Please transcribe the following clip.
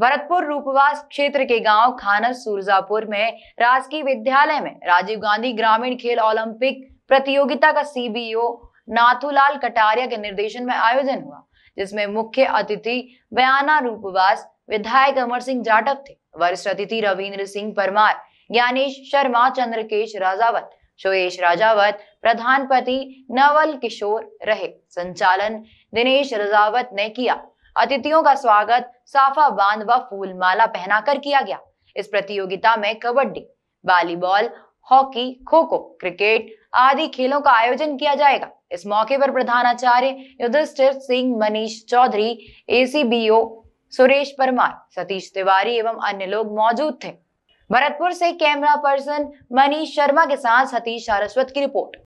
भरतपुर रूपवास क्षेत्र के गांव खानस सूरजापुर में राजकीय विद्यालय में राजीव गांधी ग्रामीण खेल ओलंपिक प्रतियोगिता का सीबीओ नाथूलाल कटारिया के निर्देशन में आयोजन हुआ जिसमें मुख्य अतिथि बयाना रूपवास विधायक अमर सिंह जाटव थे वरिष्ठ अतिथि रविन्द्र सिंह परमार ज्ञानेश शर्मा चंद्रकेश राजावत सुयेश राजावत प्रधानपति नवल किशोर रहे संचालन दिनेश राजावत ने किया अतिथियों का स्वागत साफा बांध व फूलमाला पहनाकर किया गया इस प्रतियोगिता में कबड्डी वॉलीबॉल हॉकी खो खो क्रिकेट आदि खेलों का आयोजन किया जाएगा इस मौके पर प्रधानाचार्य युधिष्ठिर सिंह मनीष चौधरी एसीबीओ सुरेश परमार सतीश तिवारी एवं अन्य लोग मौजूद थे भरतपुर से कैमरा पर्सन मनीष शर्मा के साथ सतीश सारस्वत की रिपोर्ट